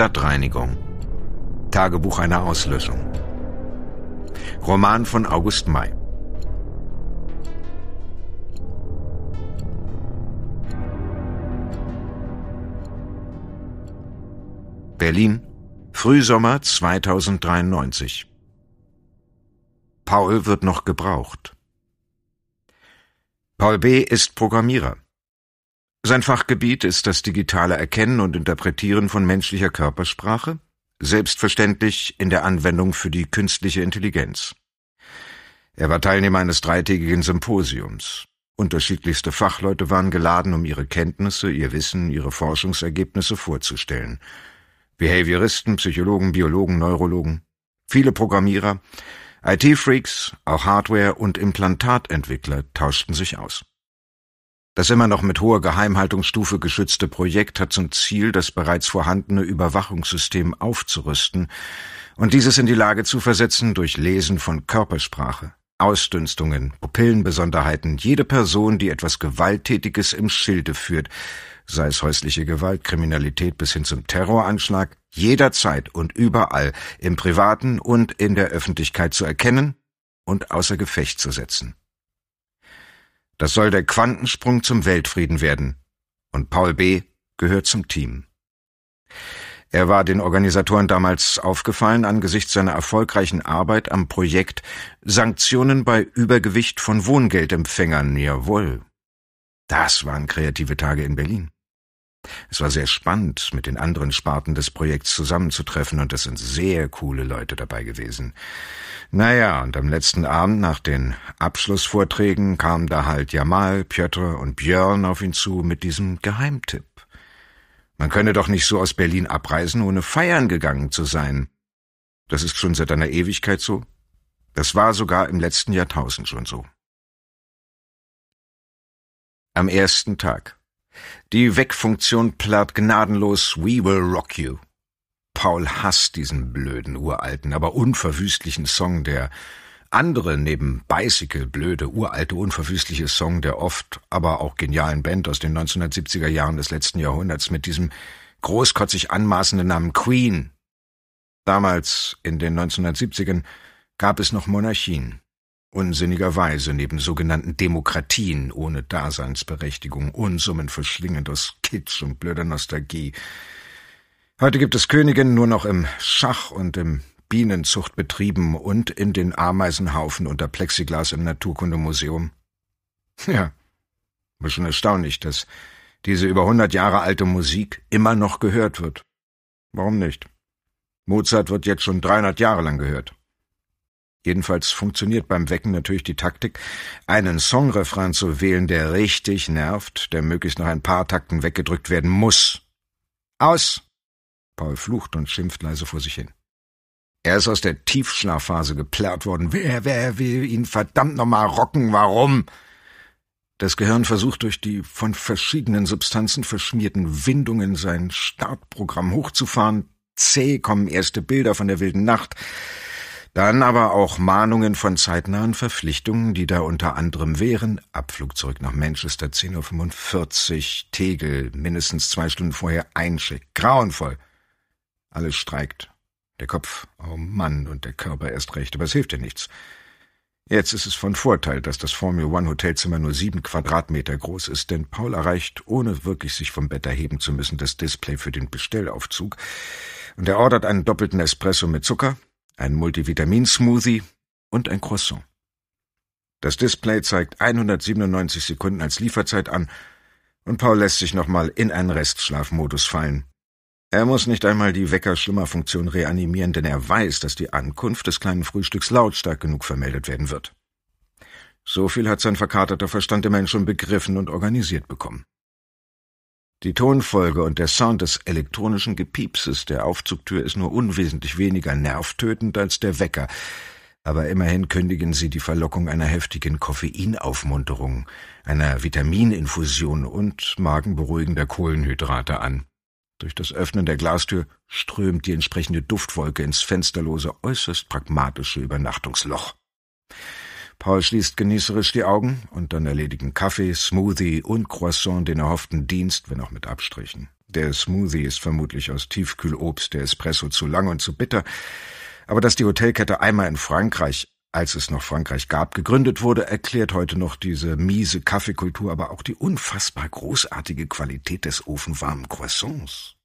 Stadtreinigung. Tagebuch einer Auslösung. Roman von August May. Berlin, Frühsommer 2093. Paul wird noch gebraucht. Paul B. ist Programmierer. Sein Fachgebiet ist das digitale Erkennen und Interpretieren von menschlicher Körpersprache, selbstverständlich in der Anwendung für die künstliche Intelligenz. Er war Teilnehmer eines dreitägigen Symposiums. Unterschiedlichste Fachleute waren geladen, um ihre Kenntnisse, ihr Wissen, ihre Forschungsergebnisse vorzustellen. Behavioristen, Psychologen, Biologen, Neurologen, viele Programmierer, IT-Freaks, auch Hardware- und Implantatentwickler tauschten sich aus. Das immer noch mit hoher Geheimhaltungsstufe geschützte Projekt hat zum Ziel, das bereits vorhandene Überwachungssystem aufzurüsten und dieses in die Lage zu versetzen, durch Lesen von Körpersprache, Ausdünstungen, Pupillenbesonderheiten, jede Person, die etwas Gewalttätiges im Schilde führt, sei es häusliche Gewalt, Kriminalität bis hin zum Terroranschlag, jederzeit und überall im privaten und in der Öffentlichkeit zu erkennen und außer Gefecht zu setzen. Das soll der Quantensprung zum Weltfrieden werden. Und Paul B. gehört zum Team. Er war den Organisatoren damals aufgefallen angesichts seiner erfolgreichen Arbeit am Projekt Sanktionen bei Übergewicht von Wohngeldempfängern. Jawohl. Das waren kreative Tage in Berlin. Es war sehr spannend, mit den anderen Sparten des Projekts zusammenzutreffen und es sind sehr coole Leute dabei gewesen. Naja, und am letzten Abend nach den Abschlussvorträgen kamen da halt Jamal, Piotr und Björn auf ihn zu mit diesem Geheimtipp. Man könne doch nicht so aus Berlin abreisen, ohne feiern gegangen zu sein. Das ist schon seit einer Ewigkeit so. Das war sogar im letzten Jahrtausend schon so. Am ersten Tag. Die Wegfunktion plärrt gnadenlos We Will Rock You. Paul hasst diesen blöden, uralten, aber unverwüstlichen Song, der andere neben Bicycle blöde, uralte, unverwüstliche Song der oft, aber auch genialen Band aus den 1970er Jahren des letzten Jahrhunderts mit diesem großkotzig anmaßenden Namen Queen. Damals, in den 1970ern, gab es noch Monarchien unsinnigerweise neben sogenannten Demokratien ohne Daseinsberechtigung Unsummen verschlingend aus Kitsch und blöder Nostalgie. Heute gibt es Königinnen nur noch im Schach und im Bienenzuchtbetrieben und in den Ameisenhaufen unter Plexiglas im Naturkundemuseum. Ja, war schon erstaunlich, dass diese über hundert Jahre alte Musik immer noch gehört wird. Warum nicht? Mozart wird jetzt schon 300 Jahre lang gehört. Jedenfalls funktioniert beim Wecken natürlich die Taktik, einen Songrefrain zu wählen, der richtig nervt, der möglichst nach ein paar Takten weggedrückt werden muss. Aus! Paul flucht und schimpft leise vor sich hin. Er ist aus der Tiefschlafphase geplärrt worden. Wer, wer will ihn verdammt nochmal rocken? Warum? Das Gehirn versucht durch die von verschiedenen Substanzen verschmierten Windungen sein Startprogramm hochzufahren. Zäh kommen erste Bilder von der wilden Nacht. Dann aber auch Mahnungen von zeitnahen Verpflichtungen, die da unter anderem wären, Abflug zurück nach Manchester 10.45 Uhr, Tegel, mindestens zwei Stunden vorher einschick. Grauenvoll. Alles streikt. Der Kopf, oh Mann, und der Körper erst recht, aber es hilft ja nichts. Jetzt ist es von Vorteil, dass das Formula One Hotelzimmer nur sieben Quadratmeter groß ist, denn Paul erreicht, ohne wirklich sich vom Bett erheben zu müssen, das Display für den Bestellaufzug. Und er ordert einen doppelten Espresso mit Zucker, ein Multivitamin-Smoothie und ein Croissant. Das Display zeigt 197 Sekunden als Lieferzeit an und Paul lässt sich nochmal in einen Restschlafmodus fallen. Er muss nicht einmal die wecker schlimmer reanimieren, denn er weiß, dass die Ankunft des kleinen Frühstücks lautstark genug vermeldet werden wird. So viel hat sein verkaterter Verstand immerhin schon begriffen und organisiert bekommen. Die Tonfolge und der Sound des elektronischen Gepiepses der Aufzugtür ist nur unwesentlich weniger nervtötend als der Wecker, aber immerhin kündigen sie die Verlockung einer heftigen Koffeinaufmunterung, einer Vitamininfusion und magenberuhigender Kohlenhydrate an. Durch das Öffnen der Glastür strömt die entsprechende Duftwolke ins fensterlose, äußerst pragmatische Übernachtungsloch. Paul schließt genießerisch die Augen und dann erledigen Kaffee, Smoothie und Croissant den erhofften Dienst, wenn auch mit Abstrichen. Der Smoothie ist vermutlich aus Tiefkühlobst, der Espresso zu lang und zu bitter. Aber dass die Hotelkette einmal in Frankreich, als es noch Frankreich gab, gegründet wurde, erklärt heute noch diese miese Kaffeekultur, aber auch die unfassbar großartige Qualität des ofenwarmen Croissants.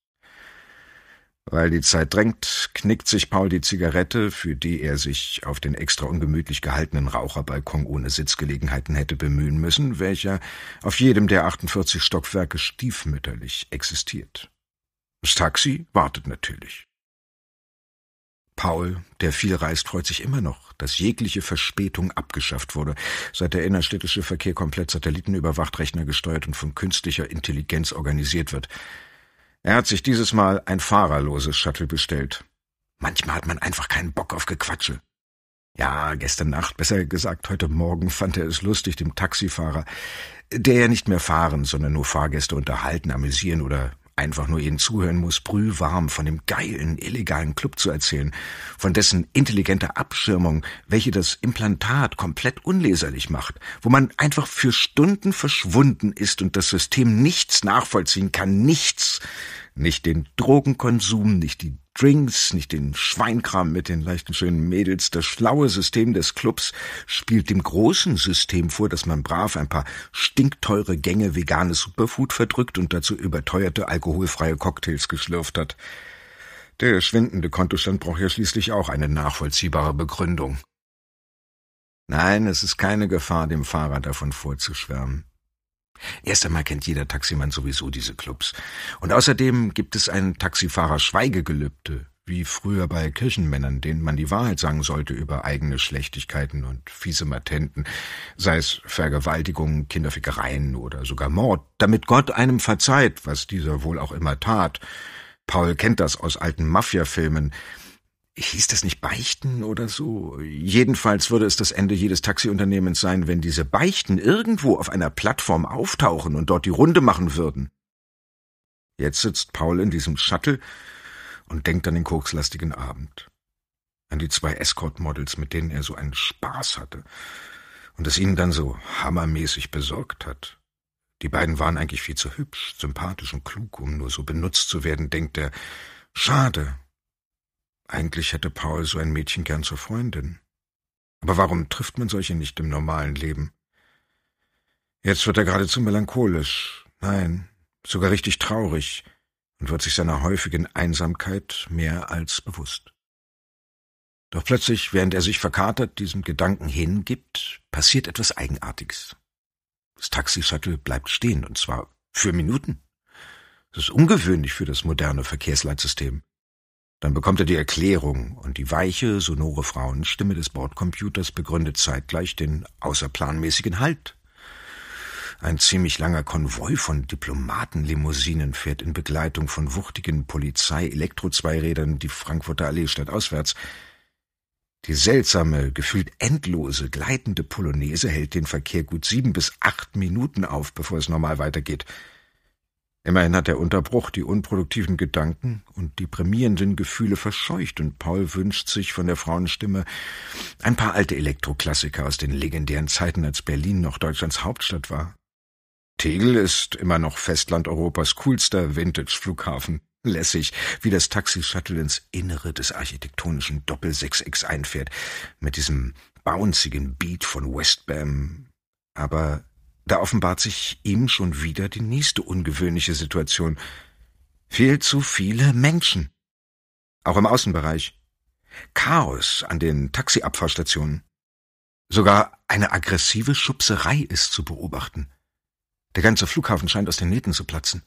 Weil die Zeit drängt, knickt sich Paul die Zigarette, für die er sich auf den extra ungemütlich gehaltenen Raucherbalkon ohne Sitzgelegenheiten hätte bemühen müssen, welcher auf jedem der 48 Stockwerke stiefmütterlich existiert. Das Taxi wartet natürlich. Paul, der viel reist, freut sich immer noch, dass jegliche Verspätung abgeschafft wurde, seit der innerstädtische Verkehr komplett satellitenüberwacht, rechnergesteuert und von künstlicher Intelligenz organisiert wird – er hat sich dieses Mal ein fahrerloses Shuttle bestellt. Manchmal hat man einfach keinen Bock auf Gequatsche. Ja, gestern Nacht, besser gesagt heute Morgen, fand er es lustig, dem Taxifahrer, der ja nicht mehr fahren, sondern nur Fahrgäste unterhalten, amüsieren oder einfach nur ihnen zuhören muss, brühwarm von dem geilen, illegalen Club zu erzählen, von dessen intelligenter Abschirmung, welche das Implantat komplett unleserlich macht, wo man einfach für Stunden verschwunden ist und das System nichts nachvollziehen kann, nichts, nicht den Drogenkonsum, nicht die Drinks, nicht den Schweinkram mit den leichten schönen Mädels. Das schlaue System des Clubs spielt dem großen System vor, dass man brav ein paar stinkteure Gänge veganes Superfood verdrückt und dazu überteuerte alkoholfreie Cocktails geschlürft hat. Der schwindende Kontostand braucht ja schließlich auch eine nachvollziehbare Begründung. Nein, es ist keine Gefahr, dem Fahrer davon vorzuschwärmen. Erst einmal kennt jeder Taximann sowieso diese Clubs. Und außerdem gibt es ein Taxifahrer-Schweigegelübde, wie früher bei Kirchenmännern, denen man die Wahrheit sagen sollte über eigene Schlechtigkeiten und fiese Matenten, sei es Vergewaltigungen, Kinderfickereien oder sogar Mord, damit Gott einem verzeiht, was dieser wohl auch immer tat. Paul kennt das aus alten Mafiafilmen. filmen hieß das nicht Beichten oder so? Jedenfalls würde es das Ende jedes Taxiunternehmens sein, wenn diese Beichten irgendwo auf einer Plattform auftauchen und dort die Runde machen würden. Jetzt sitzt Paul in diesem Shuttle und denkt an den kokslastigen Abend. An die zwei Escort-Models, mit denen er so einen Spaß hatte. Und es ihnen dann so hammermäßig besorgt hat. Die beiden waren eigentlich viel zu hübsch, sympathisch und klug, um nur so benutzt zu werden, denkt er. Schade, eigentlich hätte Paul so ein Mädchen gern zur Freundin. Aber warum trifft man solche nicht im normalen Leben? Jetzt wird er geradezu melancholisch, nein, sogar richtig traurig und wird sich seiner häufigen Einsamkeit mehr als bewusst. Doch plötzlich, während er sich verkatert diesem Gedanken hingibt, passiert etwas Eigenartiges. Das Taxi-Shuttle bleibt stehen, und zwar für Minuten. Das ist ungewöhnlich für das moderne Verkehrsleitsystem. Dann bekommt er die Erklärung und die weiche, sonore Frauenstimme des Bordcomputers begründet zeitgleich den außerplanmäßigen Halt. Ein ziemlich langer Konvoi von Diplomatenlimousinen fährt in Begleitung von wuchtigen Polizei-Elektro-Zweirädern die Frankfurter Allee stadtauswärts. Die seltsame, gefühlt endlose, gleitende Polonaise hält den Verkehr gut sieben bis acht Minuten auf, bevor es normal weitergeht – Immerhin hat der Unterbruch die unproduktiven Gedanken und die prämierenden Gefühle verscheucht und Paul wünscht sich von der Frauenstimme ein paar alte Elektroklassiker aus den legendären Zeiten, als Berlin noch Deutschlands Hauptstadt war. Tegel ist immer noch Festland Europas coolster Vintage-Flughafen. Lässig, wie das Taxi-Shuttle ins Innere des architektonischen Doppelsechsecks einfährt, mit diesem bouncigen Beat von Westbam. Aber da offenbart sich ihm schon wieder die nächste ungewöhnliche Situation. Viel zu viele Menschen. Auch im Außenbereich. Chaos an den Taxiabfahrstationen. Sogar eine aggressive Schubserei ist zu beobachten. Der ganze Flughafen scheint aus den Nähten zu platzen.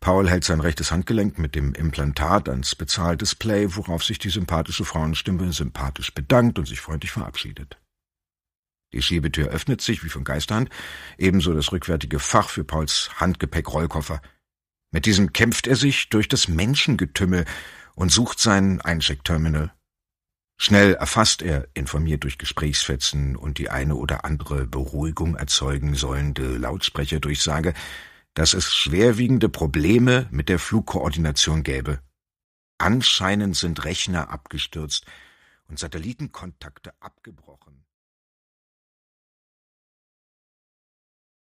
Paul hält sein rechtes Handgelenk mit dem Implantat ans Bezahldisplay, worauf sich die sympathische Frauenstimme sympathisch bedankt und sich freundlich verabschiedet. Die Schiebetür öffnet sich wie von Geisterhand, ebenso das rückwärtige Fach für Pauls Handgepäck-Rollkoffer. Mit diesem kämpft er sich durch das Menschengetümmel und sucht sein Eincheckterminal. Schnell erfasst er, informiert durch Gesprächsfetzen und die eine oder andere Beruhigung erzeugen sollende Lautsprecherdurchsage, dass es schwerwiegende Probleme mit der Flugkoordination gäbe. Anscheinend sind Rechner abgestürzt und Satellitenkontakte abgebrochen.